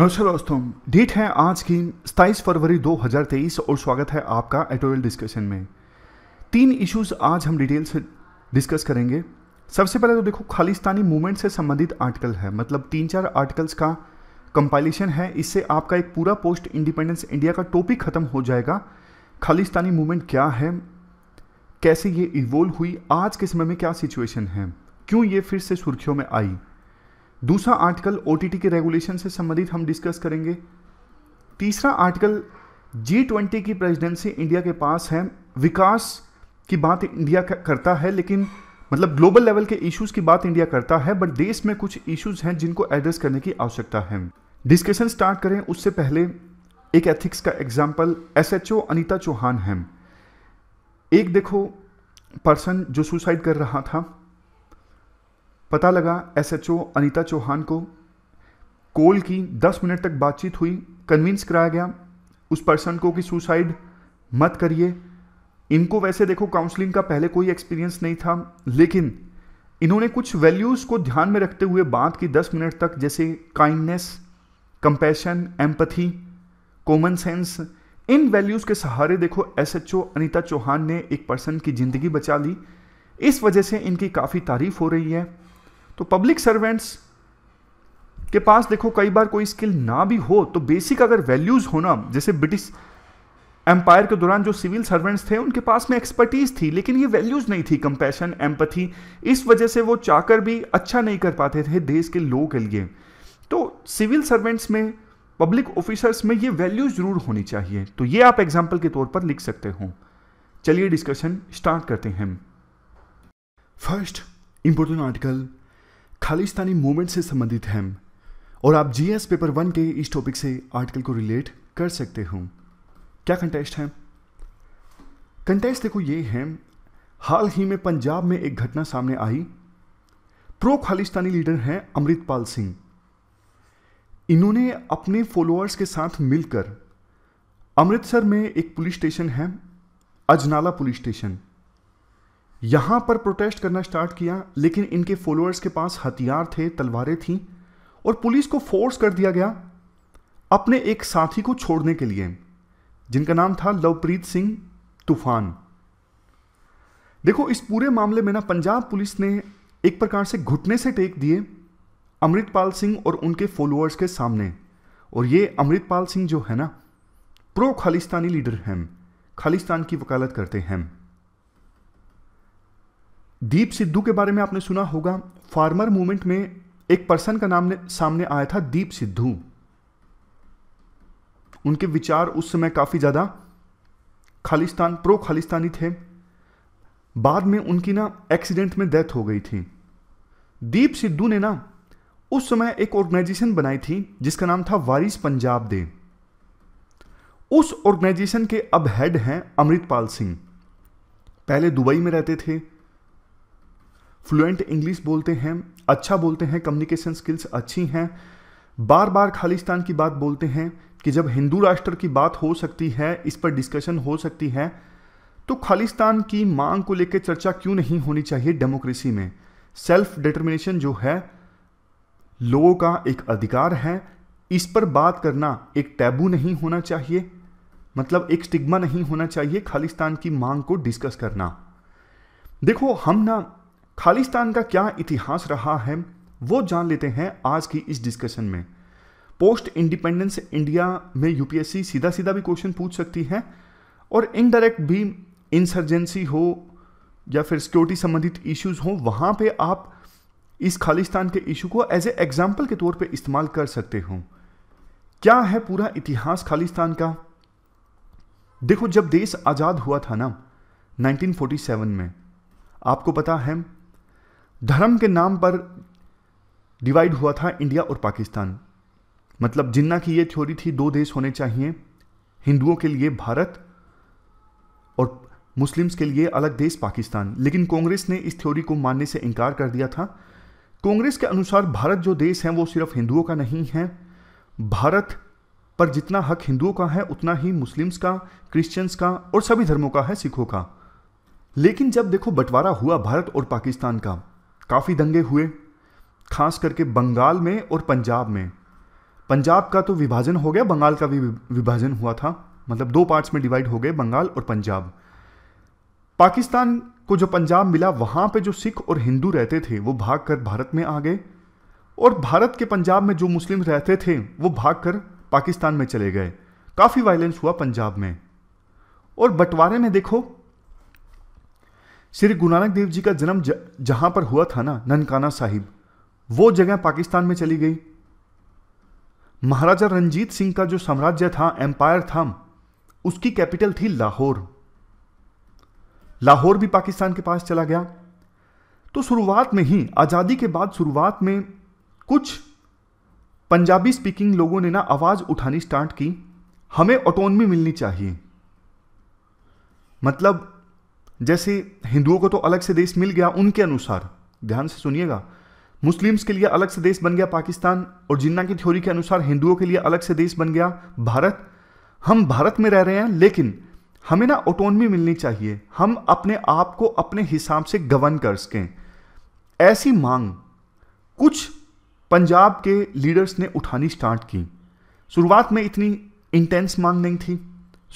नमस्कार दोस्तों डेट है आज की सताईस फरवरी 2023 और स्वागत है आपका एटोरियल डिस्कशन में तीन इश्यूज आज हम डिटेल से डिस्कस करेंगे सबसे पहले तो देखो खालिस्तानी मूवमेंट से संबंधित आर्टिकल है मतलब तीन चार आर्टिकल्स का कंपाइलेशन है इससे आपका एक पूरा पोस्ट इंडिपेंडेंस इंडिया का टॉपिक ख़त्म हो जाएगा खालिस्तानी मूवमेंट क्या है कैसे ये इवोल्व हुई आज के समय में क्या सिचुएशन है क्यों ये फिर से सुर्खियों में आई दूसरा आर्टिकल ओ के रेगुलेशन से संबंधित हम डिस्कस करेंगे तीसरा आर्टिकल जी ट्वेंटी की प्रेसिडेंसी इंडिया के पास है विकास की बात इंडिया करता है लेकिन मतलब ग्लोबल लेवल के इश्यूज की बात इंडिया करता है बट देश में कुछ इश्यूज हैं जिनको एड्रेस करने की आवश्यकता है डिस्कशन स्टार्ट करें उससे पहले एक एथिक्स का example S H O Anita Chauhan है एक देखो पर्सन जो सुसाइड कर रहा था पता लगा एसएचओ अनीता चौहान को कोल की 10 मिनट तक बातचीत हुई कन्विंस कराया गया उस पर्सन को कि सुसाइड मत करिए इनको वैसे देखो काउंसलिंग का पहले कोई एक्सपीरियंस नहीं था लेकिन इन्होंने कुछ वैल्यूज़ को ध्यान में रखते हुए बात की 10 मिनट तक जैसे kindness compassion empathy common sense इन वैल्यूज़ के सहारे देखो एसएचओ अनीता चौहान ने एक पर्सन की ज़िंदगी बचा ली इस वजह से इनकी काफ़ी तारीफ हो रही है तो पब्लिक सर्वेंट्स के पास देखो कई बार कोई स्किल ना भी हो तो बेसिक अगर वैल्यूज़ होना जैसे ब्रिटिश एम्पायर के दौरान जो सिविल सर्वेंट्स थे उनके पास में एक्सपर्टीज़ थी लेकिन ये वैल्यूज़ नहीं थी कंपैशन एम्पथी इस वजह से वो चाहकर भी अच्छा नहीं कर पाते थे देश के लोगों के लिए तो सिविल सर्वेंट्स में पब्लिक ऑफिसर्स में ये वैल्यूज ज़रूर होनी चाहिए तो ये आप एग्जाम्पल के तौर पर लिख सकते हो चलिए डिस्कशन स्टार्ट करते हैं first important article Khalistani movement से संबंधित हैं और आप जीएस पेपर वन के इस टॉपिक से आर्टिकल को रिलेट कर सकते हो क्या कंटेस्ट है कंटेस्ट देखो ये है हाल ही में पंजाब में एक घटना सामने आई प्रो खालिस्तानी लीडर हैं अमृतपाल सिंह इन्होंने अपने फॉलोअर्स के साथ मिलकर अमृतसर में एक पुलिस स्टेशन है अजनाला पुलिस स्टेशन यहाँ पर प्रोटेस्ट करना स्टार्ट किया लेकिन इनके फॉलोअर्स के पास हथियार थे तलवारें थीं और पुलिस को फोर्स कर दिया गया अपने एक साथी को छोड़ने के लिए जिनका नाम था लवप्रीत सिंह तूफान देखो इस पूरे मामले में ना पंजाब पुलिस ने एक प्रकार से घुटने से टेक दिए अमृतपाल सिंह और उनके फॉलोअर्स के सामने और ये अमृतपाल सिंह जो है ना प्रो खालिस्तानी लीडर हैं खालिस्तान की वकालत करते हैं दीप सिद्धू के बारे में आपने सुना होगा फार्मर मूवमेंट में एक पर्सन का नाम सामने आया था दीप सिद्धू उनके विचार उस समय काफ़ी ज़्यादा खालिस्तान प्रो खालिस्तानी थे बाद में उनकी ना एक्सीडेंट में डेथ हो गई थी दीप सिद्धू ने ना उस समय एक ऑर्गेनाइजेशन बनाई थी जिसका नाम था वारिस पंजाब दे उस ऑर्गेनाइजेशन के अब हेड हैं अमृतपाल सिंह पहले दुबई में रहते थे फ्लुएंट इंग्लिश बोलते हैं अच्छा बोलते हैं कम्युनिकेशन स्किल्स अच्छी हैं बार बार खालिस्तान की बात बोलते हैं कि जब हिंदू राष्ट्र की बात हो सकती है इस पर डिस्कशन हो सकती है तो खालिस्तान की मांग को लेकर चर्चा क्यों नहीं होनी चाहिए डेमोक्रेसी में सेल्फ डिटर्मिनेशन जो है लोगों का एक अधिकार है इस पर बात करना एक टैबू नहीं होना चाहिए मतलब एक स्टिग्मा नहीं होना चाहिए खालिस्तान की मांग को डिस्कस करना देखो हम ना खालिस्तान का क्या इतिहास रहा है वो जान लेते हैं आज की इस डिस्कशन में पोस्ट इंडिपेंडेंस इंडिया में यूपीएससी सीधा सीधा भी क्वेश्चन पूछ सकती है और इनडायरेक्ट भी इंसर्जेंसी हो या फिर सिक्योरिटी संबंधित इश्यूज हो वहां पे आप इस खालिस्तान के इशू को एज ए एग्जाम्पल के तौर पे इस्तेमाल कर सकते हो क्या है पूरा इतिहास खालिस्तान का देखो जब देश आज़ाद हुआ था ना 1947 में आपको पता है धर्म के नाम पर डिवाइड हुआ था इंडिया और पाकिस्तान मतलब जिन्ना की ये थ्योरी थी दो देश होने चाहिए हिंदुओं के लिए भारत और मुस्लिम्स के लिए अलग देश पाकिस्तान लेकिन कांग्रेस ने इस थ्योरी को मानने से इनकार कर दिया था कांग्रेस के अनुसार भारत जो देश है वो सिर्फ हिंदुओं का नहीं है भारत पर जितना हक हिंदुओं का है उतना ही मुस्लिम्स का क्रिश्चियंस का और सभी धर्मों का है सिखों का लेकिन जब देखो बंटवारा हुआ भारत और पाकिस्तान का काफ़ी दंगे हुए खास करके बंगाल में और पंजाब में पंजाब का तो विभाजन हो गया बंगाल का भी विभाजन हुआ था मतलब दो पार्ट्स में डिवाइड हो गए बंगाल और पंजाब पाकिस्तान को जो पंजाब मिला वहाँ पे जो सिख और हिंदू रहते थे वो भाग कर भारत में आ गए और भारत के पंजाब में जो मुस्लिम रहते थे वो भाग कर पाकिस्तान में चले गए काफ़ी वायलेंस हुआ पंजाब में और बंटवारे में देखो श्री गुरु नानक देव जी का जन्म जहां पर हुआ था ना ननकाना साहिब वो जगह पाकिस्तान में चली गई महाराजा रंजीत सिंह का जो साम्राज्य था एम्पायर था उसकी कैपिटल थी लाहौर लाहौर भी पाकिस्तान के पास चला गया तो शुरुआत में ही आज़ादी के बाद शुरुआत में कुछ पंजाबी स्पीकिंग लोगों ने ना आवाज़ उठानी स्टार्ट की हमें ऑटोनमी मिलनी चाहिए मतलब जैसे हिंदुओं को तो अलग से देश मिल गया उनके अनुसार ध्यान से सुनिएगा मुस्लिम्स के लिए अलग से देश बन गया पाकिस्तान और जिन्ना की थ्योरी के अनुसार हिंदुओं के लिए अलग से देश बन गया भारत हम भारत में रह रहे हैं लेकिन हमें ना ऑटोनमी मिलनी चाहिए हम अपने आप को अपने हिसाब से गवर्न कर सकें ऐसी मांग कुछ पंजाब के लीडर्स ने उठानी स्टार्ट की शुरुआत में इतनी इंटेंस मांग नहीं थी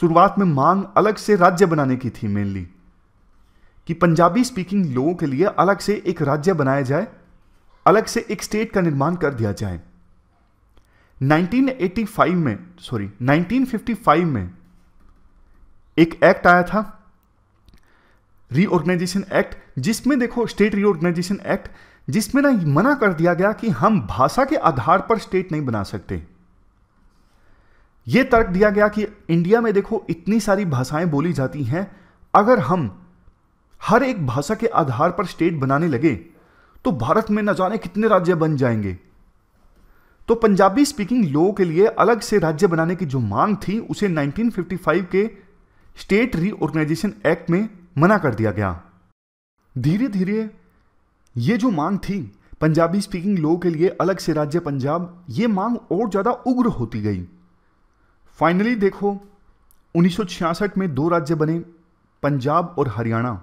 शुरुआत में मांग अलग से राज्य बनाने की थी मेनली कि पंजाबी स्पीकिंग लोगों के लिए अलग से एक राज्य बनाया जाए अलग से एक स्टेट का निर्माण कर दिया जाए 1985 में सॉरी 1955 में एक एक्ट आया था रीऑर्गेनाइजेशन एक्ट जिसमें देखो स्टेट रीऑर्गेनाइजेशन एक्ट जिसमें ना मना कर दिया गया कि हम भाषा के आधार पर स्टेट नहीं बना सकते यह तर्क दिया गया कि इंडिया में देखो इतनी सारी भाषाएं बोली जाती हैं अगर हम हर एक भाषा के आधार पर स्टेट बनाने लगे तो भारत में न जाने कितने राज्य बन जाएंगे तो पंजाबी स्पीकिंग लोगों के लिए अलग से राज्य बनाने की जो मांग थी उसे 1955 के स्टेट रीऑर्गेनाइजेशन एक्ट में मना कर दिया गया धीरे धीरे ये जो मांग थी पंजाबी स्पीकिंग लोगों के लिए अलग से राज्य पंजाब ये मांग और ज़्यादा उग्र होती गई फाइनली देखो उन्नीस में दो राज्य बने पंजाब और हरियाणा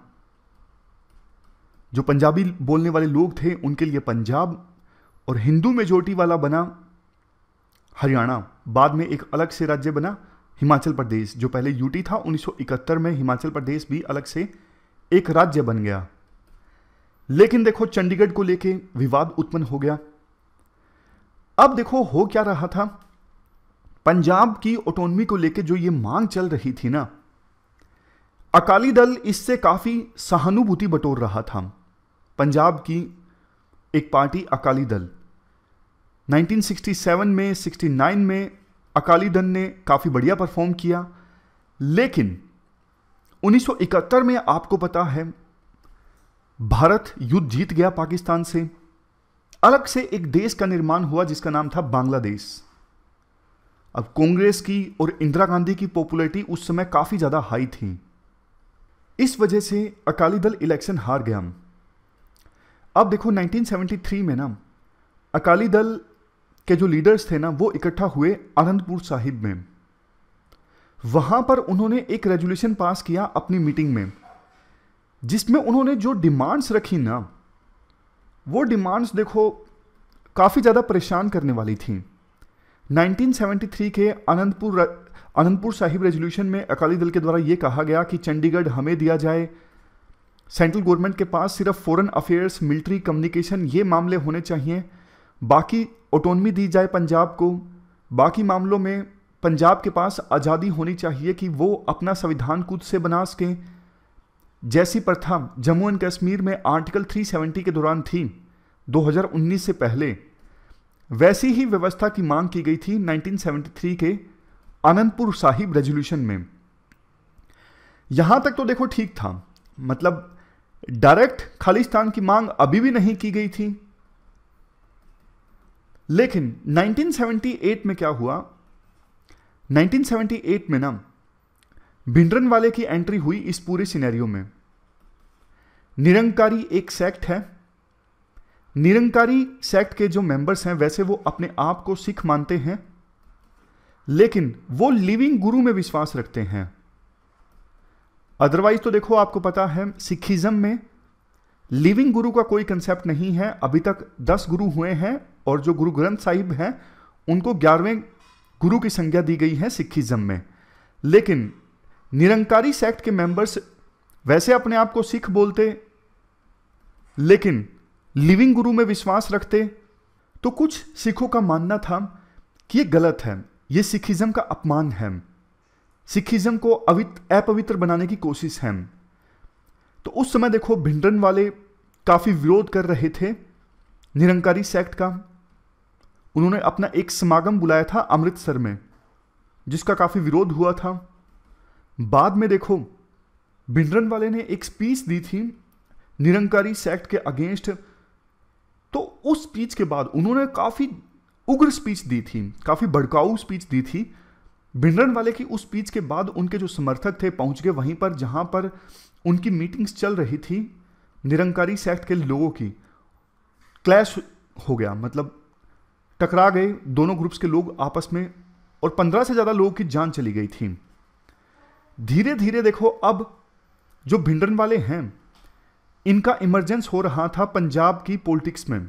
जो पंजाबी बोलने वाले लोग थे उनके लिए पंजाब और हिंदू मेजोरिटी वाला बना हरियाणा बाद में एक अलग से राज्य बना हिमाचल प्रदेश जो पहले यूटी था 1971 में हिमाचल प्रदेश भी अलग से एक राज्य बन गया लेकिन देखो चंडीगढ़ को लेके विवाद उत्पन्न हो गया अब देखो हो क्या रहा था पंजाब की ऑटोनमी को लेके जो ये मांग चल रही थी ना अकाली दल इससे काफी सहानुभूति बटोर रहा था पंजाब की एक पार्टी अकाली दल 1967 में 69 में अकाली दल ने काफ़ी बढ़िया परफॉर्म किया लेकिन 1971 में आपको पता है भारत युद्ध जीत गया पाकिस्तान से अलग से एक देश का निर्माण हुआ जिसका नाम था बांग्लादेश अब कांग्रेस की और इंदिरा गांधी की पॉपुलैरिटी उस समय काफ़ी ज़्यादा हाई थी इस वजह से अकाली दल इलेक्शन हार गया अब देखो 1973 में ना अकाली दल के जो लीडर्स थे ना वो इकट्ठा हुए आनंदपुर साहिब में वहां पर उन्होंने एक रेजुलेशन पास किया अपनी मीटिंग में जिसमें उन्होंने जो डिमांड्स रखी ना वो डिमांड्स देखो काफ़ी ज़्यादा परेशान करने वाली थी 1973 के आनंदपुर आनंदपुर साहिब रेजोल्यूशन में अकाली दल के द्वारा यह कहा गया कि चंडीगढ़ हमें दिया जाए सेंट्रल गवर्नमेंट के पास सिर्फ फॉरेन अफेयर्स मिलिट्री कम्युनिकेशन ये मामले होने चाहिए बाकी ऑटोनमी दी जाए पंजाब को बाकी मामलों में पंजाब के पास आज़ादी होनी चाहिए कि वो अपना संविधान खुद से बना सकें जैसी प्रथा जम्मू एंड कश्मीर में आर्टिकल 370 के दौरान थी 2019 से पहले वैसी ही व्यवस्था की मांग की गई थी 1973 के आनंदपुर साहिब रेजोल्यूशन में यहाँ तक तो देखो ठीक था मतलब डायरेक्ट खालिस्तान की मांग अभी भी नहीं की गई थी लेकिन 1978 में क्या हुआ 1978 में ना भिंडरन वाले की एंट्री हुई इस पूरे सिनेरियो में निरंकारी एक सेक्ट है निरंकारी सेक्ट के जो मेंबर्स हैं वैसे वो अपने आप को सिख मानते हैं लेकिन वो लिविंग गुरु में विश्वास रखते हैं अदरवाइज तो देखो आपको पता है सिखिज्म में लिविंग गुरु का कोई कंसेप्ट नहीं है अभी तक दस गुरु हुए हैं और जो गुरु ग्रंथ साहिब हैं उनको ग्यारहवें गुरु की संज्ञा दी गई है सिखिज्म में लेकिन निरंकारी सेक्ट के मेंबर्स वैसे अपने आप को सिख बोलते लेकिन लिविंग गुरु में विश्वास रखते तो कुछ सिखों का मानना था कि ये गलत है ये सिखिज्म का अपमान है सिखिज्म को अवित अपवित्र बनाने की कोशिश है तो उस समय देखो भिंडरन वाले काफ़ी विरोध कर रहे थे निरंकारी सेक्ट का उन्होंने अपना एक समागम बुलाया था अमृतसर में जिसका काफ़ी विरोध हुआ था बाद में देखो भिंडरन वाले ने एक स्पीच दी थी निरंकारी सेक्ट के अगेंस्ट तो उस स्पीच के बाद उन्होंने काफ़ी उग्र स्पीच दी थी काफ़ी भड़काऊ स्पीच दी थी भिंडरन वाले की उस स्पीच के बाद उनके जो समर्थक थे पहुंच गए वहीं पर जहां पर उनकी मीटिंग्स चल रही थी निरंकारी सेक्ट के लोगों की क्लैश हो गया मतलब टकरा गए दोनों ग्रुप्स के लोग आपस में और पंद्रह से ज़्यादा लोगों की जान चली गई थी धीरे धीरे देखो अब जो भिंडरन वाले हैं इनका इमरजेंस हो रहा था पंजाब की पॉलिटिक्स में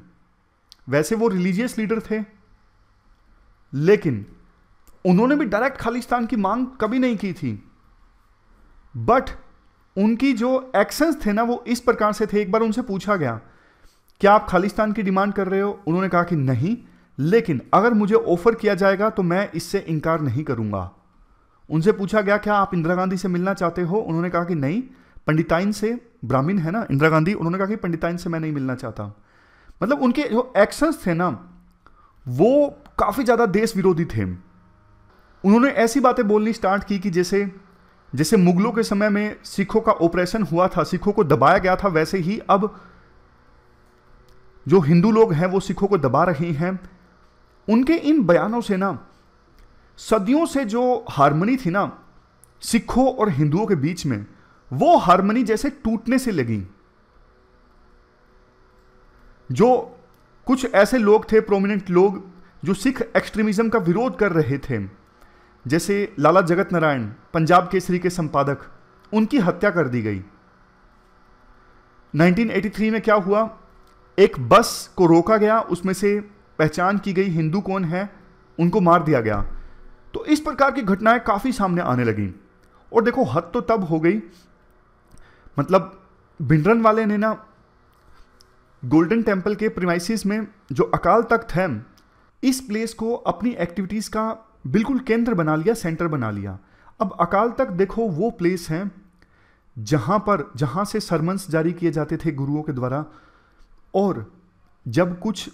वैसे वो रिलीजियस लीडर थे लेकिन उन्होंने भी डायरेक्ट खालिस्तान की मांग कभी नहीं की थी बट उनकी जो एक्शंस थे ना वो इस प्रकार से थे एक बार उनसे पूछा गया क्या आप खालिस्तान की डिमांड कर रहे हो उन्होंने कहा कि नहीं लेकिन अगर मुझे ऑफर किया जाएगा तो मैं इससे इनकार नहीं करूंगा उनसे पूछा गया क्या आप इंदिरा गांधी से मिलना चाहते हो उन्होंने कहा कि नहीं पंडिताइन से ब्राह्मीण है ना इंदिरा गांधी उन्होंने कहा कि पंडिताइन से मैं नहीं मिलना चाहता मतलब उनके जो एक्शंस थे ना वो काफ़ी ज़्यादा देश विरोधी थे उन्होंने ऐसी बातें बोलनी स्टार्ट की कि जैसे जैसे मुगलों के समय में सिखों का ऑपरेशन हुआ था सिखों को दबाया गया था वैसे ही अब जो हिंदू लोग हैं वो सिखों को दबा रहे हैं उनके इन बयानों से ना सदियों से जो हारमनी थी ना सिखों और हिंदुओं के बीच में वो हारमनी जैसे टूटने से लगी जो कुछ ऐसे लोग थे प्रोमिनेंट लोग जो सिख एक्सट्रीमिज्म का विरोध कर रहे थे जैसे लाला जगत नारायण पंजाब केसरी के संपादक उनकी हत्या कर दी गई 1983 में क्या हुआ एक बस को रोका गया उसमें से पहचान की गई हिंदू कौन है उनको मार दिया गया तो इस प्रकार की घटनाएं काफ़ी सामने आने लगी और देखो हद तो तब हो गई मतलब भिंडरन वाले ने ना गोल्डन टेम्पल के प्रिमाइसिस में जो अकाल तख्त है इस प्लेस को अपनी एक्टिविटीज़ का बिल्कुल केंद्र बना लिया सेंटर बना लिया अब अकाल तक देखो वो प्लेस है जहां पर जहां से सरमन्स जारी किए जाते थे गुरुओं के द्वारा और जब कुछ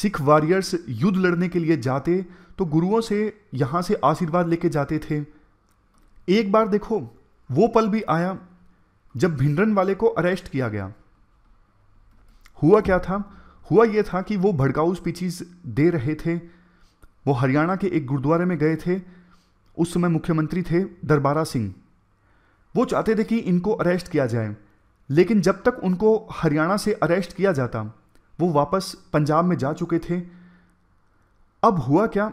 सिख वॉरियर्स युद्ध लड़ने के लिए जाते तो गुरुओं से यहां से आशीर्वाद लेके जाते थे एक बार देखो वो पल भी आया जब भिंडरन वाले को अरेस्ट किया गया हुआ क्या था हुआ यह था कि वो भड़काऊ स्पीचेस दे रहे थे वो हरियाणा के एक गुरुद्वारे में गए थे उस समय मुख्यमंत्री थे दरबारा सिंह वो चाहते थे कि इनको अरेस्ट किया जाए लेकिन जब तक उनको हरियाणा से अरेस्ट किया जाता वो वापस पंजाब में जा चुके थे अब हुआ क्या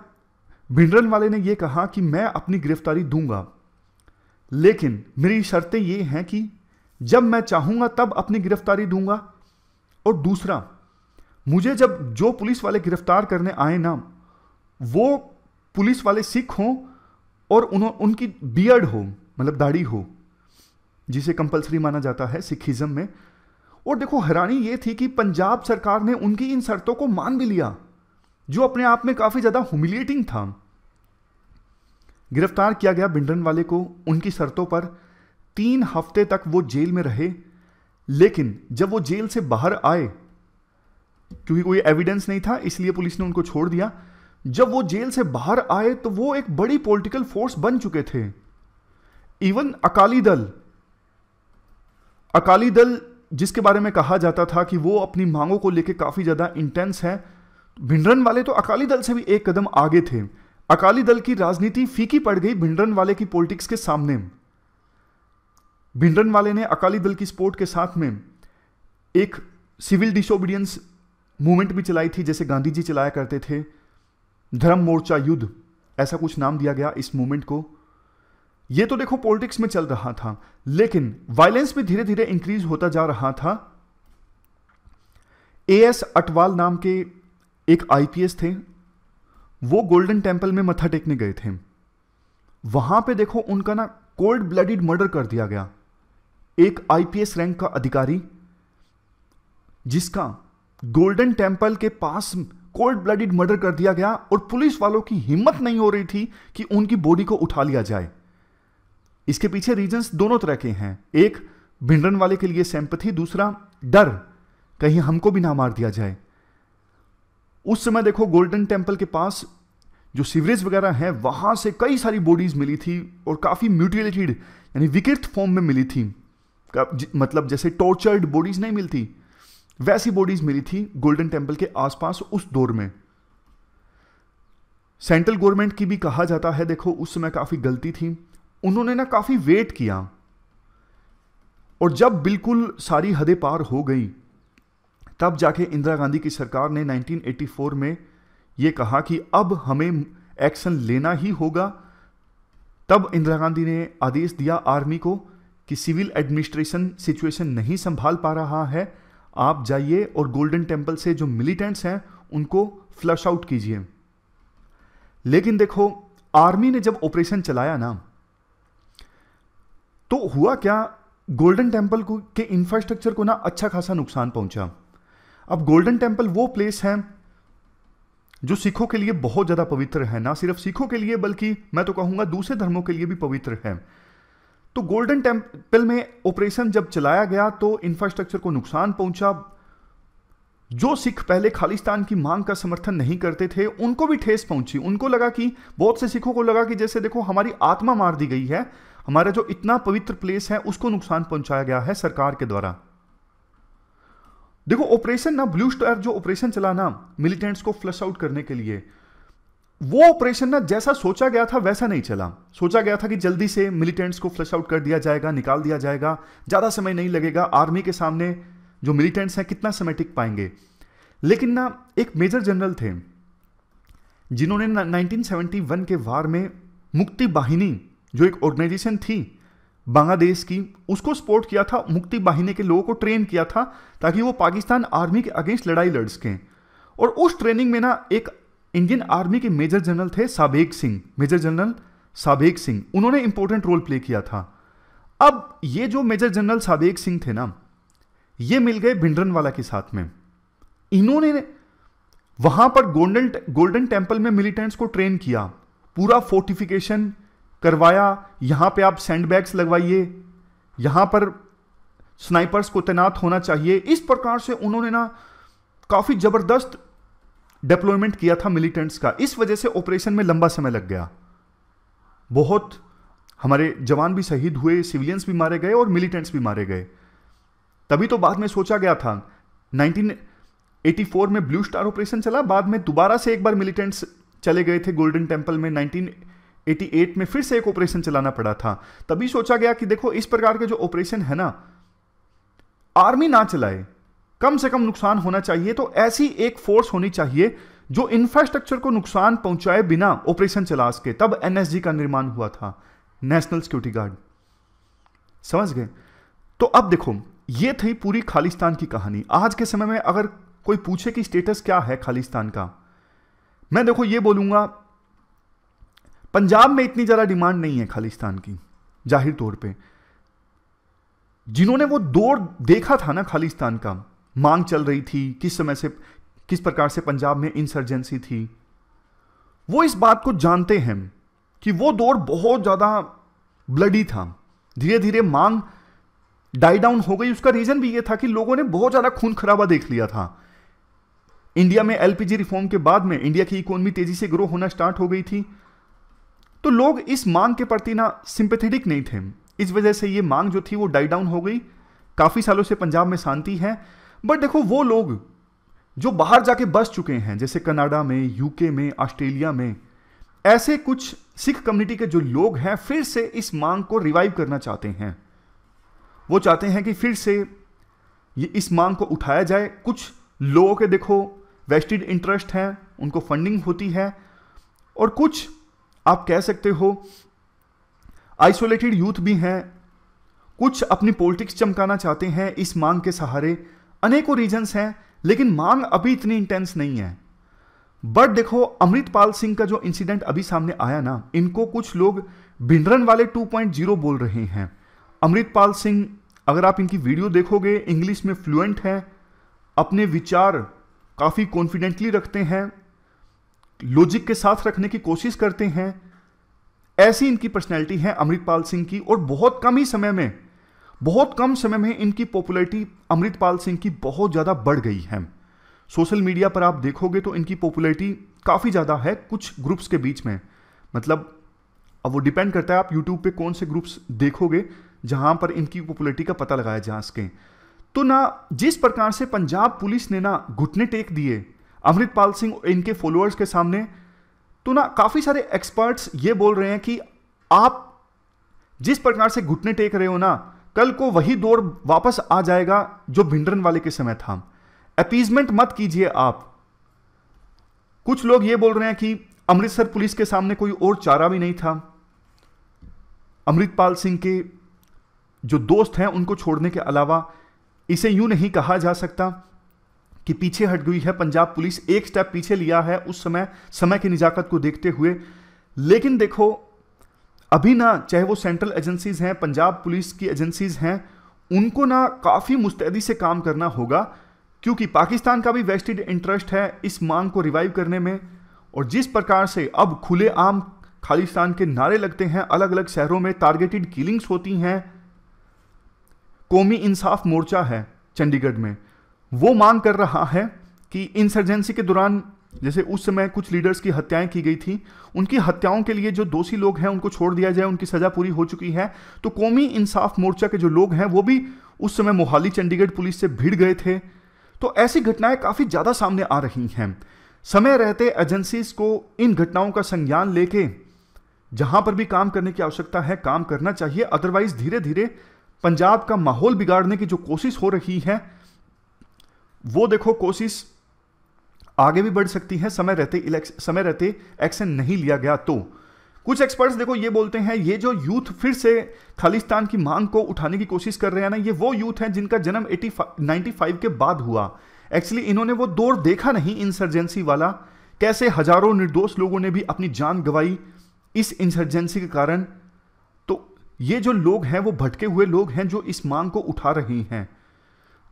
भिंडरन वाले ने यह कहा कि मैं अपनी गिरफ्तारी दूंगा लेकिन मेरी शर्तें ये हैं कि जब मैं चाहूंगा तब अपनी गिरफ्तारी दूंगा और दूसरा मुझे जब जो पुलिस वाले गिरफ्तार करने आए ना वो पुलिस वाले सिख हों और उन्हों उनकी बियर्ड हो मतलब दाढ़ी हो जिसे कंपलसरी माना जाता है सिखिज्म में और देखो हैरानी ये थी कि पंजाब सरकार ने उनकी इन शर्तों को मान भी लिया जो अपने आप में काफ़ी ज़्यादा ह्यूमिलिएटिंग था गिरफ्तार किया गया बिंडन वाले को उनकी शर्तों पर तीन हफ्ते तक वो जेल में रहे लेकिन जब वो जेल से बाहर आए क्योंकि कोई एविडेंस नहीं था इसलिए पुलिस ने उनको छोड़ दिया जब वो जेल से बाहर आए तो वो एक बड़ी पॉलिटिकल फोर्स बन चुके थे इवन अकाली दल अकाली दल जिसके बारे में कहा जाता था कि वो अपनी मांगों को लेकर काफ़ी ज़्यादा इंटेंस है भिंडरन वाले तो अकाली दल से भी एक कदम आगे थे अकाली दल की राजनीति फीकी पड़ गई भिंडरन वाले की पॉलिटिक्स के सामने भिंडरन वाले ने अकाली दल की सपोर्ट के साथ में एक सिविल डिसोबीडियंस मूवमेंट भी चलाई थी जैसे गांधी जी चलाया करते थे धर्म मोर्चा युद्ध ऐसा कुछ नाम दिया गया इस मूवमेंट को यह तो देखो पॉलिटिक्स में चल रहा था लेकिन वायलेंस भी धीरे धीरे इंक्रीज होता जा रहा था ए एस अटवाल नाम के एक आईपीएस थे वो गोल्डन टेम्पल में मथा टेकने गए थे वहां पे देखो उनका ना कोल्ड ब्लडेड मर्डर कर दिया गया एक आईपीएस रैंक का अधिकारी जिसका गोल्डन टेम्पल के पास कोल्ड ब्लडेड मर्डर कर दिया गया और पुलिस वालों की हिम्मत नहीं हो रही थी कि उनकी बॉडी को उठा लिया जाए इसके पीछे रीजंस दोनों तरह के हैं एक भिंडरन वाले के लिए सैम्पथी दूसरा डर कहीं हमको भी ना मार दिया जाए उस समय देखो गोल्डन टेम्पल के पास जो सीवरेज वगैरह है वहां से कई सारी बॉडीज मिली थी और काफ़ी म्यूटिलेटेड यानी विकृत फॉर्म में मिली थी मतलब जैसे टॉर्चर्ड बॉडीज नहीं मिलती वैसी बॉडीज मिली थी गोल्डन टेम्पल के आसपास उस दौर में सेंट्रल गवर्नमेंट की भी कहा जाता है देखो उस समय काफ़ी गलती थी उन्होंने ना काफ़ी वेट किया और जब बिल्कुल सारी हदें पार हो गई तब जाके इंदिरा गांधी की सरकार ने 1984 में यह कहा कि अब हमें एक्शन लेना ही होगा तब इंदिरा गांधी ने आदेश दिया आर्मी को कि सिविल एडमिनिस्ट्रेशन सिचुएशन नहीं संभाल पा रहा है आप जाइए और गोल्डन टेम्पल से जो मिलिटेंट्स हैं उनको फ्लश आउट कीजिए लेकिन देखो आर्मी ने जब ऑपरेशन चलाया ना तो हुआ क्या गोल्डन टेम्पल को के इंफ्रास्ट्रक्चर को ना अच्छा खासा नुकसान पहुंचा अब गोल्डन टेम्पल वो प्लेस है जो सिखों के लिए बहुत ज़्यादा पवित्र है ना सिर्फ सिखों के लिए बल्कि मैं तो कहूंगा दूसरे धर्मों के लिए भी पवित्र है तो गोल्डन टेम्पल में ऑपरेशन जब चलाया गया तो इंफ्रास्ट्रक्चर को नुकसान पहुंचा जो सिख पहले खालिस्तान की मांग का समर्थन नहीं करते थे उनको भी ठेस पहुंची उनको लगा कि बहुत से सिखों को लगा कि जैसे देखो हमारी आत्मा मार दी गई है हमारा जो इतना पवित्र प्लेस है उसको नुकसान पहुंचाया गया है सरकार के द्वारा देखो ऑपरेशन ना ब्लू स्टार जो ऑपरेशन चला ना मिलिटेंट्स को फ्लश आउट करने के लिए वो ऑपरेशन ना जैसा सोचा गया था वैसा नहीं चला सोचा गया था कि जल्दी से मिलिटेंट्स को फ्लश आउट कर दिया जाएगा निकाल दिया जाएगा ज़्यादा समय नहीं लगेगा आर्मी के सामने जो मिलिटेंट्स हैं कितना समय टिक पाएंगे लेकिन ना एक मेजर जनरल थे जिन्होंने 1971 के वार में मुक्ति बाहिनी जो एक ऑर्गेनाइजेशन थी बांग्लादेश की उसको सपोर्ट किया था मुक्ति बाहिनी के लोगों को ट्रेन किया था ताकि वो पाकिस्तान आर्मी के अगेंस्ट लड़ाई लड़ सकें और उस ट्रेनिंग में ना एक इंडियन आर्मी के मेजर जनरल थे साबेक सिंह मेजर जनरल साबेक सिंह उन्होंने इंपॉर्टेंट रोल प्ले किया था अब ये जो मेजर जनरल साबेक सिंह थे ना ये मिल गए वाला के साथ में इन्होंने वहां पर गोल्डन गोल्डन टेम्पल में मिलिटेंट्स को ट्रेन किया पूरा फोर्टिफिकेशन करवाया यहां पे आप सैंड बैग्स लगवाइए यहां पर स्नाइपर्स को तैनात होना चाहिए इस प्रकार से उन्होंने ना काफी जबरदस्त डिप्लॉयमेंट किया था मिलिटेंट्स का इस वजह से ऑपरेशन में लंबा समय लग गया बहुत हमारे जवान भी शहीद हुए सिविलियंस भी मारे गए और मिलिटेंट्स भी मारे गए तभी तो बाद में सोचा गया था 1984 में ब्लू स्टार ऑपरेशन चला बाद में दोबारा से एक बार मिलिटेंट्स चले गए थे गोल्डन टेम्पल में 1988 में फिर से एक ऑपरेशन चलाना पड़ा था तभी सोचा गया कि देखो इस प्रकार के जो ऑपरेशन है ना आर्मी ना चलाए कम से कम नुकसान होना चाहिए तो ऐसी एक फोर्स होनी चाहिए जो इंफ्रास्ट्रक्चर को नुकसान पहुंचाए बिना ऑपरेशन चला सके तब एनएसजी का निर्माण हुआ था नेशनल सिक्योरिटी गार्ड समझ गए तो अब देखो ये थी पूरी खालिस्तान की कहानी आज के समय में अगर कोई पूछे कि स्टेटस क्या है खालिस्तान का मैं देखो ये बोलूंगा पंजाब में इतनी ज़्यादा डिमांड नहीं है खालिस्तान की जाहिर तौर पे जिन्होंने वो दौर देखा था ना खालिस्तान का मांग चल रही थी किस समय से किस प्रकार से पंजाब में इंसर्जेंसी थी वो इस बात को जानते हैं कि वो दौर बहुत ज़्यादा ब्लडी था धीरे धीरे मांग डाई डाउन हो गई उसका रीज़न भी ये था कि लोगों ने बहुत ज़्यादा खून खराबा देख लिया था इंडिया में एलपीजी रिफॉर्म के बाद में इंडिया की इकोनॉमी तेज़ी से ग्रो होना स्टार्ट हो गई थी तो लोग इस मांग के प्रति ना सिंपथेटिक नहीं थे इस वजह से ये मांग जो थी वो डाई डाउन हो गई काफ़ी सालों से पंजाब में शांति है बट देखो वो लोग जो बाहर जाके बस चुके हैं जैसे कनाडा में यूके में ऑस्ट्रेलिया में ऐसे कुछ सिख कम्युनिटी के जो लोग हैं फिर से इस मांग को रिवाइव करना चाहते हैं वो चाहते हैं कि फिर से ये इस मांग को उठाया जाए कुछ लोगों के देखो वेस्टेड इंटरेस्ट हैं उनको फंडिंग होती है और कुछ आप कह सकते हो आइसोलेटेड यूथ भी हैं कुछ अपनी पॉलिटिक्स चमकाना चाहते हैं इस मांग के सहारे अनेकों रीजंस हैं लेकिन मांग अभी इतनी इंटेंस नहीं है बट देखो अमृतपाल सिंह का जो इंसिडेंट अभी सामने आया ना इनको कुछ लोग भिंडरन वाले 2.0 बोल रहे हैं अमृतपाल सिंह अगर आप इनकी वीडियो देखोगे इंग्लिश में फ्लुएंट हैं अपने विचार काफ़ी कॉन्फिडेंटली रखते हैं लॉजिक के साथ रखने की कोशिश करते हैं ऐसी इनकी पर्सनैलिटी है अमृतपाल सिंह की और बहुत कम ही समय में बहुत कम समय में इनकी पॉपुलैरिटी अमृतपाल सिंह की बहुत ज़्यादा बढ़ गई है सोशल मीडिया पर आप देखोगे तो इनकी पॉपुलैरिटी काफ़ी ज़्यादा है कुछ ग्रुप्स के बीच में मतलब अब वो डिपेंड करता है आप यूट्यूब पे कौन से ग्रुप्स देखोगे जहां पर इनकी पॉपुलैरिटी का पता लगाया जा सकें तो ना जिस प्रकार से पंजाब पुलिस ने ना घुटने टेक दिए अमृतपाल सिंह इनके फॉलोअर्स के सामने तो ना काफ़ी सारे एक्सपर्ट्स ये बोल रहे हैं कि आप जिस प्रकार से घुटने टेक रहे हो ना कल को वही दौर वापस आ जाएगा जो भिंडरन वाले के समय था अपीजमेंट मत कीजिए आप कुछ लोग ये बोल रहे हैं कि अमृतसर पुलिस के सामने कोई और चारा भी नहीं था अमृतपाल सिंह के जो दोस्त हैं उनको छोड़ने के अलावा इसे यूं नहीं कहा जा सकता कि पीछे हट गई है पंजाब पुलिस एक स्टेप पीछे लिया है उस समय समय की निजाकत को देखते हुए लेकिन देखो अभी ना चाहे वो सेंट्रल एजेंसीज हैं पंजाब पुलिस की एजेंसीज हैं उनको ना काफ़ी मुस्तैदी से काम करना होगा क्योंकि पाकिस्तान का भी वेस्टेड इंटरेस्ट है इस मांग को रिवाइव करने में और जिस प्रकार से अब खुले आम खालिस्तान के नारे लगते हैं अलग अलग शहरों में टारगेटेड किलिंग्स होती हैं कौमी इंसाफ मोर्चा है चंडीगढ़ में वो मांग कर रहा है कि इंसर्जेंसी के दौरान जैसे उस समय कुछ लीडर्स की हत्याएं की गई थी उनकी हत्याओं के लिए जो दोषी लोग हैं उनको छोड़ दिया जाए उनकी सज़ा पूरी हो चुकी है तो कौमी इंसाफ मोर्चा के जो लोग हैं वो भी उस समय मोहाली चंडीगढ़ पुलिस से भिड़ गए थे तो ऐसी घटनाएं काफ़ी ज़्यादा सामने आ रही हैं समय रहते एजेंसीज को इन घटनाओं का संज्ञान लेके जहां पर भी काम करने की आवश्यकता है काम करना चाहिए अदरवाइज धीरे धीरे पंजाब का माहौल बिगाड़ने की जो कोशिश हो रही है वो देखो कोशिश आगे भी बढ़ सकती है समय रहते समय रहते एक्शन नहीं लिया गया तो कुछ एक्सपर्ट्स देखो ये बोलते हैं ये जो यूथ फिर से खालिस्तान की मांग को उठाने की कोशिश कर रहे हैं ना ये वो यूथ हैं जिनका जन्म 85 फाइव के बाद हुआ एक्चुअली इन्होंने वो दौर देखा नहीं इंसर्जेंसी वाला कैसे हजारों निर्दोष लोगों ने भी अपनी जान गंवाई इस इंसर्जेंसी के कारण तो ये जो लोग हैं वो भटके हुए लोग हैं जो इस मांग को उठा रहे हैं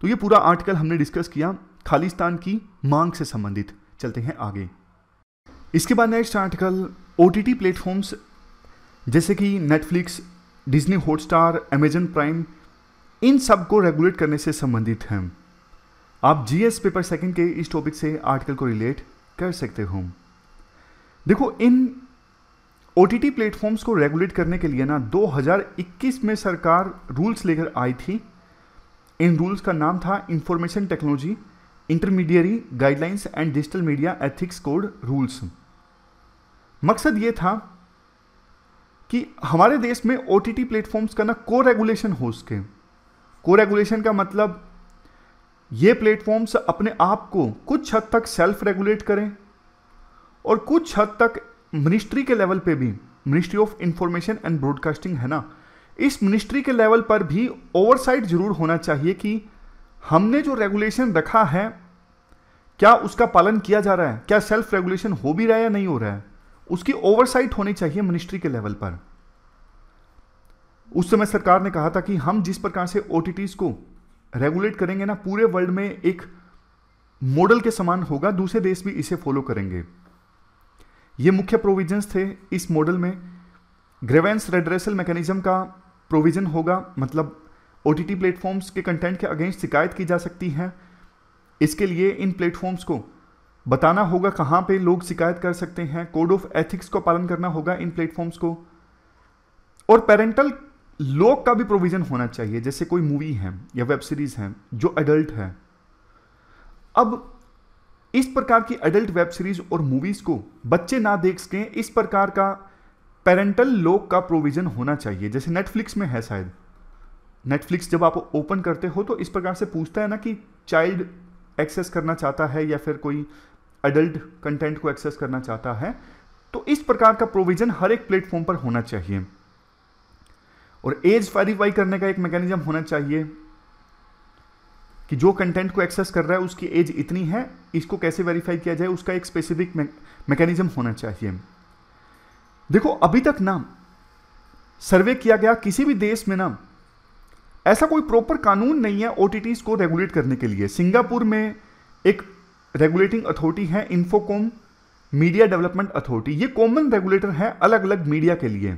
तो ये पूरा आर्टिकल हमने डिस्कस किया खालिस्तान की मांग से संबंधित चलते हैं आगे इसके बाद next article O T T platforms जैसे कि Netflix Disney Hotstar Amazon Prime इन सब को रेगुलेट करने से संबंधित हैं आप जी पेपर सेकेंड के इस टॉपिक से आर्टिकल को रिलेट कर सकते हो देखो इन ओ टी टी प्लेटफॉर्म्स को रेगुलेट करने के लिए ना 2021 में सरकार रूल्स लेकर आई थी इन रूल्स का नाम था information technology intermediary guidelines and digital media ethics code rules मकसद ये था कि हमारे देश में ओ टी प्लेटफॉर्म्स का ना को रेगुलेशन हो सके को रेगुलेशन का मतलब ये प्लेटफॉर्म्स अपने आप को कुछ हद तक सेल्फ रेगुलेट करें और कुछ हद तक मिनिस्ट्री के लेवल पे भी ministry of information and broadcasting है ना इस मिनिस्ट्री के लेवल पर भी ओवरसाइट जरूर होना चाहिए कि हमने जो रेगुलेशन रखा है क्या उसका पालन किया जा रहा है क्या सेल्फ रेगुलेशन हो भी रहा है या नहीं हो रहा है उसकी ओवरसाइट होनी चाहिए मिनिस्ट्री के लेवल पर उस समय सरकार ने कहा था कि हम जिस प्रकार से ओ को रेगुलेट करेंगे ना पूरे वर्ल्ड में एक मॉडल के समान होगा दूसरे देश भी इसे फॉलो करेंगे ये मुख्य प्रोविजंस थे इस मॉडल में ग्रेवेंस रेड्रेसल मैकेनिज्म का प्रोविजन होगा मतलब ओ टी प्लेटफॉर्म्स के कंटेंट के अगेंस्ट शिकायत की जा सकती है इसके लिए इन प्लेटफॉर्म्स को बताना होगा कहाँ पे लोग शिकायत कर सकते हैं कोड ऑफ एथिक्स को पालन करना होगा इन प्लेटफॉर्म्स को और पेरेंटल लोग का भी प्रोविजन होना चाहिए जैसे कोई मूवी है या वेब सीरीज है जो एडल्ट है अब इस प्रकार की एडल्ट वेब सीरीज और मूवीज को बच्चे ना देख सकें इस प्रकार का पेरेंटल लोग का प्रोविजन होना चाहिए जैसे नेटफ्लिक्स में है शायद नेटफ्लिक्स जब आप ओपन करते हो तो इस प्रकार से पूछता है ना कि चाइल्ड एक्सेस करना चाहता है या फिर कोई एडल्ट कंटेंट को एक्सेस करना चाहता है तो इस प्रकार का प्रोविज़न हर एक प्लेटफॉर्म पर होना चाहिए और एज वेरीफाई करने का एक मैकेनिज्म होना चाहिए कि जो कंटेंट को एक्सेस कर रहा है उसकी एज इतनी है इसको कैसे वेरीफाई किया जाए उसका एक स्पेसिफिक मैकेनिज्म होना चाहिए देखो अभी तक ना सर्वे किया गया किसी भी देश में ना ऐसा कोई प्रॉपर कानून नहीं है ओ को रेगुलेट करने के लिए सिंगापुर में एक रेगुलेटिंग अथॉरिटी है इन्फोकॉम मीडिया डेवलपमेंट अथॉरिटी ये कॉमन रेगुलेटर है अलग अलग मीडिया के लिए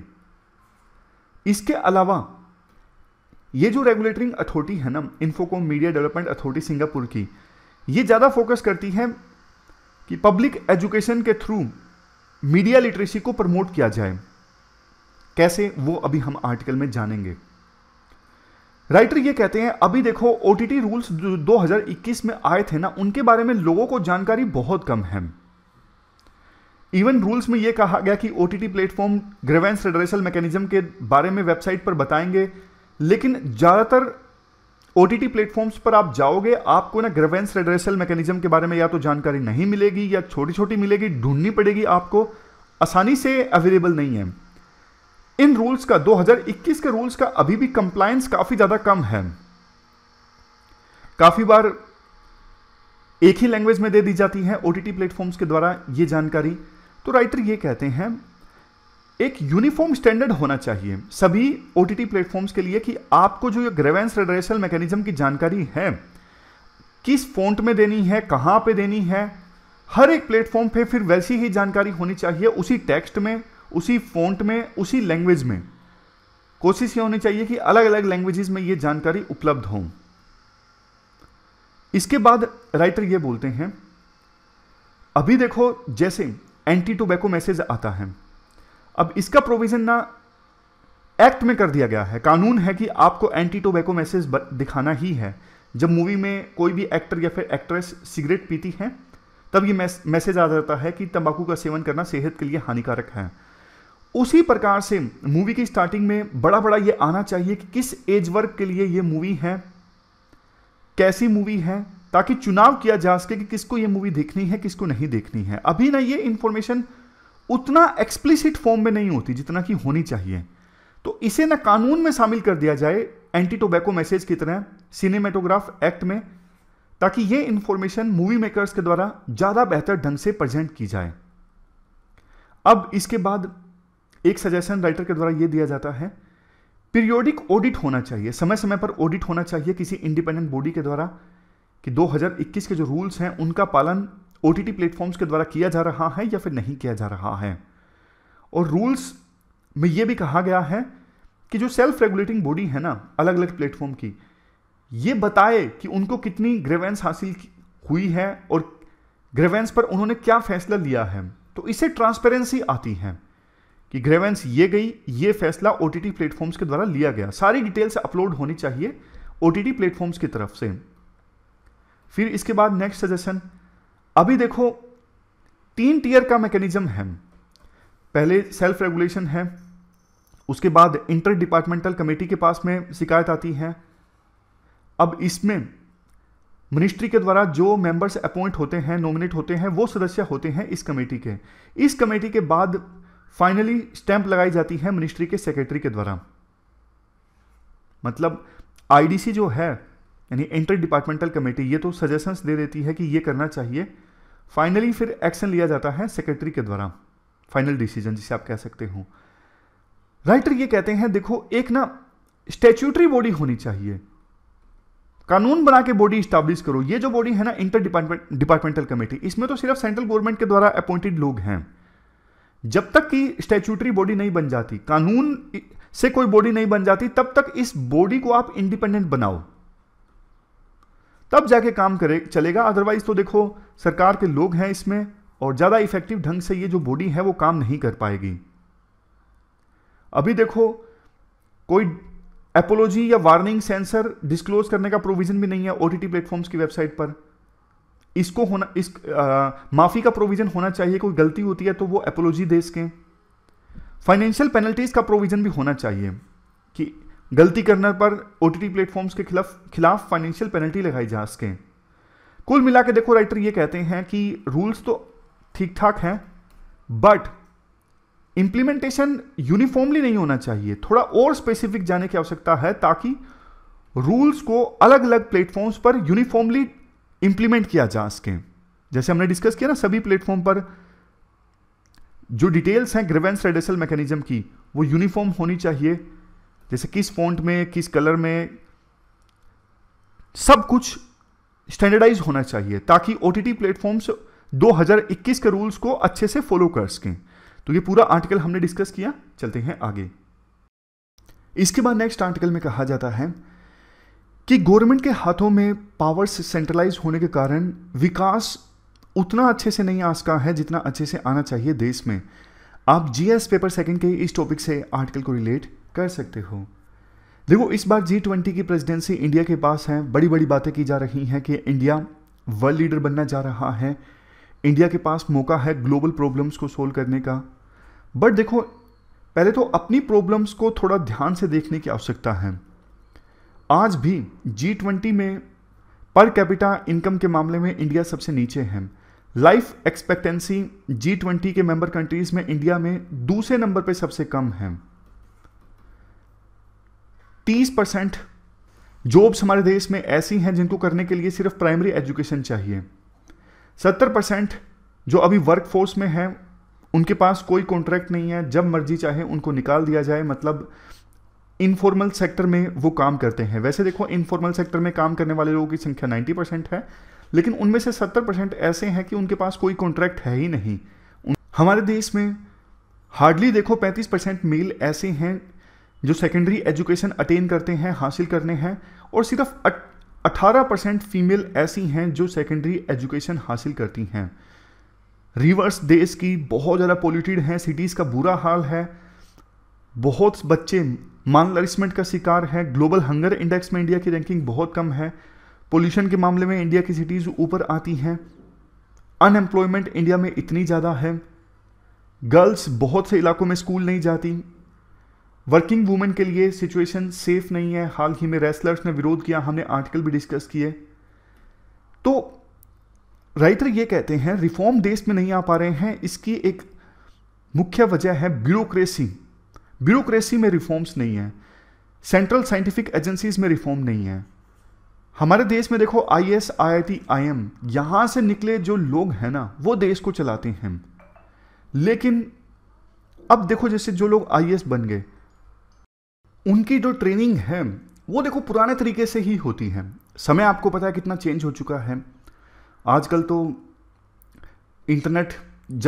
इसके अलावा ये जो रेगुलेटरिंग अथॉरिटी है ना Infocomm media development authority Singapore की ये ज़्यादा फोकस करती है कि पब्लिक एजुकेशन के थ्रू मीडिया लिटरेसी को प्रमोट किया जाए कैसे वो अभी हम आर्टिकल में जानेंगे राइटर ये कहते हैं अभी देखो ओ रूल्स जो 2021 में आए थे ना उनके बारे में लोगों को जानकारी बहुत कम है इवन रूल्स में यह कहा गया कि O T platform grievance redressal mechanism के बारे में वेबसाइट पर बताएंगे लेकिन ज़्यादातर ओ टी प्लेटफॉर्म्स पर आप जाओगे आपको ना ग्रेवेंस रेडरेसल मैकेनिज्म के बारे में या तो जानकारी नहीं मिलेगी या छोटी छोटी मिलेगी ढूंढनी पड़ेगी आपको आसानी से अवेलेबल नहीं है इन रूल्स का 2021 के रूल्स का अभी भी कंप्लायंस काफ़ी ज़्यादा कम है काफ़ी बार एक ही लैंग्वेज में दे दी जाती है ओटीटी टी प्लेटफॉर्म्स के द्वारा ये जानकारी तो राइटर ये कहते हैं एक यूनिफॉर्म स्टैंडर्ड होना चाहिए सभी ओटीटी प्लेटफॉर्म्स के लिए कि आपको जो ग्रेवेंस रेडरेसल मैकेनिज्म की जानकारी है किस फोन में देनी है कहां पे देनी है हर एक प्लेटफॉर्म पे फिर वैसी ही जानकारी होनी चाहिए उसी टेक्स्ट में उसी फ़ॉन्ट में उसी लैंग्वेज में कोशिश ये होनी चाहिए कि अलग अलग लैंग्वेजेस में ये जानकारी उपलब्ध हो इसके बाद राइटर ये बोलते हैं अभी देखो जैसे एंटी टोबैको मैसेज आता है अब इसका प्रोविज़न ना एक्ट में कर दिया गया है कानून है कि आपको एंटी टोबैको मैसेज दिखाना ही है जब मूवी में कोई भी एक्टर या फिर एक्ट्रेस सिगरेट पीती है तब ये मैसेज आ जाता है कि तंबाकू का सेवन करना सेहत के लिए हानिकारक है उसी प्रकार से मूवी की स्टार्टिंग में बड़ा बड़ा ये आना चाहिए कि किस एज वर्ग के लिए ये मूवी है कैसी मूवी है ताकि चुनाव किया जा सके कि किसको ये मूवी देखनी है किसको नहीं देखनी है अभी ना ये इंफॉर्मेशन उतना एक्सप्लिसिट फॉर्म में नहीं होती जितना कि होनी चाहिए तो इसे ना कानून में शामिल कर दिया जाए एंटी टोबैको मैसेज की तरह सिनेमेटोग्राफ एक्ट में ताकि ये इंफॉर्मेशन मूवी मेकर्स के द्वारा ज़्यादा बेहतर ढंग से प्रेजेंट की जाए अब इसके बाद एक सजेशन राइटर के द्वारा यह दिया जाता है पीरियोडिक ऑडिट होना चाहिए समय समय पर ऑडिट होना चाहिए किसी इंडिपेंडेंट बॉडी के द्वारा कि 2021 के जो रूल्स हैं उनका पालन ओ टी प्लेटफॉर्म्स के द्वारा किया जा रहा है या फिर नहीं किया जा रहा है और रूल्स में यह भी कहा गया है कि जो सेल्फ रेगुलेटिंग बॉडी है ना अलग अलग प्लेटफॉर्म की ये बताए कि उनको कितनी ग्रेवेंस हासिल हुई है और ग्रेवेंस पर उन्होंने क्या फैसला लिया है तो इससे ट्रांसपेरेंसी आती है कि ग्रेवेंस ये गई ये फैसला ओ टी प्लेटफॉर्म्स के द्वारा लिया गया सारी डिटेल्स अपलोड होनी चाहिए ओ टी प्लेटफॉर्म्स की तरफ से फिर इसके बाद नेक्स्ट सजेशन अभी देखो तीन टीयर का मैकेनिज्म है पहले सेल्फ रेगुलेशन है उसके बाद इंटर डिपार्टमेंटल कमेटी के पास में शिकायत आती है अब इसमें मिनिस्ट्री के द्वारा जो मेंबर्स अपॉइंट होते हैं नॉमिनेट होते हैं वो सदस्य होते हैं इस कमेटी के इस कमेटी के बाद फाइनली स्टैंप लगाई जाती है मिनिस्ट्री के सेक्रेटरी के द्वारा मतलब आईडीसी जो है यानी इंटर डिपार्टमेंटल कमेटी ये तो सजेशंस दे देती है कि ये करना चाहिए फाइनली फिर एक्शन लिया जाता है सेक्रेटरी के द्वारा फाइनल डिसीजन जिसे आप कह सकते हो राइटर ये कहते हैं देखो एक ना स्टेच्यूटरी बॉडी होनी चाहिए कानून बना के बॉडी स्टैब्लिश करो ये जो बॉडी है ना इंटर डिपार्टमेंट डिपार्टमेंटल कमेटी इसमें तो सिर्फ सेंट्रल गवर्नमेंट के द्वारा अपॉइंटेड लोग हैं जब तक कि स्टैचूटरी बॉडी नहीं बन जाती कानून से कोई बॉडी नहीं बन जाती तब तक इस बॉडी को आप इंडिपेंडेंट बनाओ तब जाके काम करे चलेगा अदरवाइज तो देखो सरकार के लोग हैं इसमें और ज़्यादा इफेक्टिव ढंग से ये जो बॉडी है वो काम नहीं कर पाएगी अभी देखो कोई एपोलॉजी या वार्निंग सेंसर डिस्क्लोज करने का प्रोविजन भी नहीं है ओटीटी प्लेटफॉर्म्स की वेबसाइट पर इसको होना इस माफ़ी का प्रोविज़न होना चाहिए कोई गलती होती है तो वो अपोलॉजी दे सकें फाइनेंशियल पेनल्टीज़ का प्रोविज़न भी होना चाहिए कि गलती करने पर ओ टी प्लेटफॉर्म्स के खिलाफ खिलाफ फाइनेंशियल पेनल्टी लगाई जा सके कुल मिला के देखो राइटर ये कहते हैं कि रूल्स तो ठीक ठाक हैं बट इम्प्लीमेंटेशन यूनिफॉर्मली नहीं होना चाहिए थोड़ा और स्पेसिफिक जाने की आवश्यकता है ताकि रूल्स को अलग अलग प्लेटफॉर्म्स पर यूनिफॉर्मली इंप्लीमेंट किया जा सके जैसे हमने डिस्कस किया ना सभी प्लेटफॉर्म पर जो डिटेल्स हैं ग्रेवेंस रेडेसल मैकेनिज्म की वो यूनिफॉर्म होनी चाहिए जैसे किस फॉन्ट में किस कलर में सब कुछ स्टैंडर्डाइज होना चाहिए ताकि ओ टी टी प्लेटफॉर्म्स इक्कीस के रूल्स को अच्छे से फॉलो कर सकें तो ये पूरा आर्टिकल हमने डिस्कस किया चलते हैं आगे इसके बाद नेक्स्ट आर्टिकल में कहा जाता है कि गवर्नमेंट के हाथों में पावर सेंट्रलाइज होने के कारण विकास उतना अच्छे से नहीं आ सका है जितना अच्छे से आना चाहिए देश में आप जीएस पेपर सेकंड के इस टॉपिक से आर्टिकल को रिलेट कर सकते हो देखो इस बार जी ट्वेंटी की प्रेसिडेंसी इंडिया के पास है बड़ी बड़ी बातें की जा रही हैं कि इंडिया वर्ल्ड लीडर बनना जा रहा है इंडिया के पास मौका है ग्लोबल प्रॉब्लम्स को सोल्व करने का बट देखो पहले तो अपनी प्रॉब्लम्स को थोड़ा ध्यान से देखने की आवश्यकता है आज भी जी ट्वेंटी में पर कैपिटा इनकम के मामले में इंडिया सबसे नीचे है लाइफ एक्सपेक्टेंसी जी ट्वेंटी के मेंबर कंट्रीज में इंडिया में दूसरे नंबर पे सबसे कम है 30 परसेंट जॉब्स हमारे देश में ऐसी हैं जिनको करने के लिए सिर्फ प्राइमरी एजुकेशन चाहिए 70 परसेंट जो अभी वर्क फोर्स में है उनके पास कोई कॉन्ट्रैक्ट नहीं है जब मर्जी चाहे उनको निकाल दिया जाए मतलब इनफॉर्मल सेक्टर में वो काम करते हैं वैसे देखो इनफॉर्मल सेक्टर में काम करने वाले लोगों की संख्या 90 परसेंट है लेकिन उनमें से 70 परसेंट ऐसे हैं कि उनके पास कोई कॉन्ट्रैक्ट है ही नहीं हमारे देश में हार्डली देखो 35 परसेंट मेल ऐसे हैं जो सेकेंडरी एजुकेशन अटेन करते हैं हासिल करने हैं और सिर्फ अट्ठारह परसेंट फीमेल ऐसी हैं जो सेकेंडरी एजुकेशन हासिल करती हैं रिवर्स देश की बहुत ज़्यादा पोल्यूटेड हैं सिटीज़ का बुरा हाल है बहुत बच्चे मालनरिशमेंट का शिकार है ग्लोबल हंगर इंडेक्स में इंडिया की रैंकिंग बहुत कम है पोल्यूशन के मामले में इंडिया की सिटीज़ ऊपर आती हैं अनएम्प्लॉयमेंट इंडिया में इतनी ज़्यादा है गर्ल्स बहुत से इलाकों में स्कूल नहीं जाती वर्किंग वूमेन के लिए सिचुएशन सेफ नहीं है हाल ही में रेसलर्स ने विरोध किया हमने आर्टिकल भी डिस्कस किए तो राइटर ये कहते हैं रिफॉर्म देश में नहीं आ पा रहे हैं इसकी एक मुख्य वजह है ब्यूरोक्रेसी ब्यूरोक्रेसी में रिफॉर्म्स नहीं है सेंट्रल साइंटिफिक एजेंसीज में रिफॉर्म नहीं है हमारे देश में देखो I S I I T I M यहां से निकले जो लोग हैं ना वो देश को चलाते हैं लेकिन अब देखो जैसे जो लोग आई बन गए उनकी जो ट्रेनिंग है वो देखो पुराने तरीके से ही होती है समय आपको पता है कितना चेंज हो चुका है आजकल तो इंटरनेट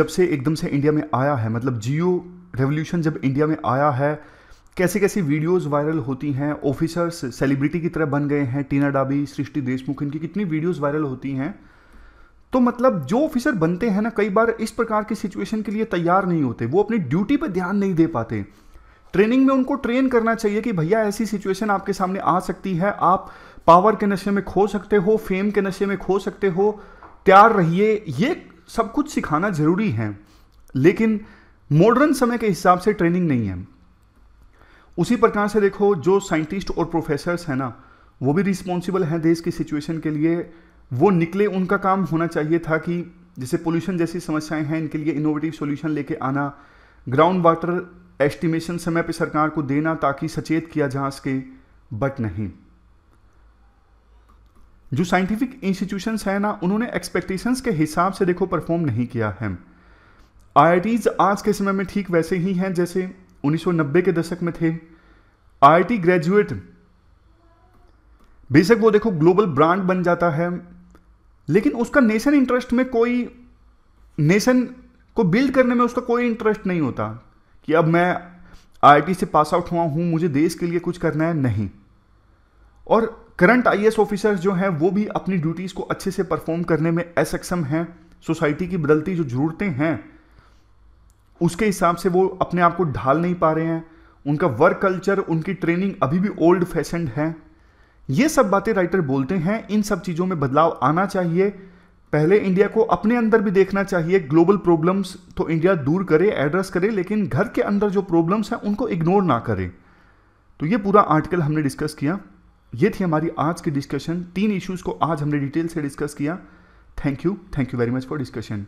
जब से एकदम से इंडिया में आया है मतलब जियो रेवोल्यूशन जब इंडिया में आया है कैसे कैसी वीडियोस वायरल होती हैं ऑफिसर्स सेलिब्रिटी की तरह बन गए हैं टीना डाबी सृष्टि देशमुख इनकी कितनी वीडियोस वायरल होती हैं तो मतलब जो ऑफिसर बनते हैं ना कई बार इस प्रकार की सिचुएशन के लिए तैयार नहीं होते वो अपनी ड्यूटी पर ध्यान नहीं दे पाते ट्रेनिंग में उनको ट्रेन करना चाहिए कि भैया ऐसी सिचुएशन आपके सामने आ सकती है आप पावर के नशे में खो सकते हो फेम के नशे में खो सकते हो तैयार रहिए ये सब कुछ सिखाना ज़रूरी है लेकिन मॉडर्न समय के हिसाब से ट्रेनिंग नहीं है उसी प्रकार से देखो जो साइंटिस्ट और प्रोफेसर हैं ना वो भी रिस्पॉन्सिबल हैं देश की सिचुएशन के लिए वो निकले उनका काम होना चाहिए था कि जैसे पोल्यूशन जैसी समस्याएं हैं इनके लिए इनोवेटिव सॉल्यूशन लेके आना ग्राउंड वाटर एस्टिमेशन समय पर सरकार को देना ताकि सचेत किया जा सके बट नहीं जो साइंटिफिक इंस्टीट्यूशंस हैं ना उन्होंने एक्सपेक्टेशंस के हिसाब से देखो परफॉर्म नहीं किया है आईआईटीज़ आज के समय में ठीक वैसे ही हैं जैसे 1990 के दशक में थे आईआईटी ग्रेजुएट बेशक वो देखो ग्लोबल ब्रांड बन जाता है लेकिन उसका नेशन इंटरेस्ट में कोई नेशन को बिल्ड करने में उसका कोई इंटरेस्ट नहीं होता कि अब मैं आईआईटी से पास आउट हुआ हूं मुझे देश के लिए कुछ करना है नहीं और करंट आईएएस ऑफिसर्स जो हैं वो भी अपनी ड्यूटीज़ को अच्छे से परफॉर्म करने में असक्षम हैं सोसाइटी की बदलती जो ज़रूरतें हैं उसके हिसाब से वो अपने आप को ढाल नहीं पा रहे हैं उनका वर्क कल्चर उनकी ट्रेनिंग अभी भी ओल्ड फैशन है ये सब बातें राइटर बोलते हैं इन सब चीज़ों में बदलाव आना चाहिए पहले इंडिया को अपने अंदर भी देखना चाहिए ग्लोबल प्रॉब्लम्स तो इंडिया दूर करे एड्रेस करे लेकिन घर के अंदर जो प्रॉब्लम्स हैं उनको इग्नोर ना करें तो ये पूरा आर्टिकल हमने डिस्कस किया ये थी हमारी आज की डिस्कशन तीन इश्यूज़ को आज हमने डिटेल से डिस्कस किया thank you thank you very much for discussion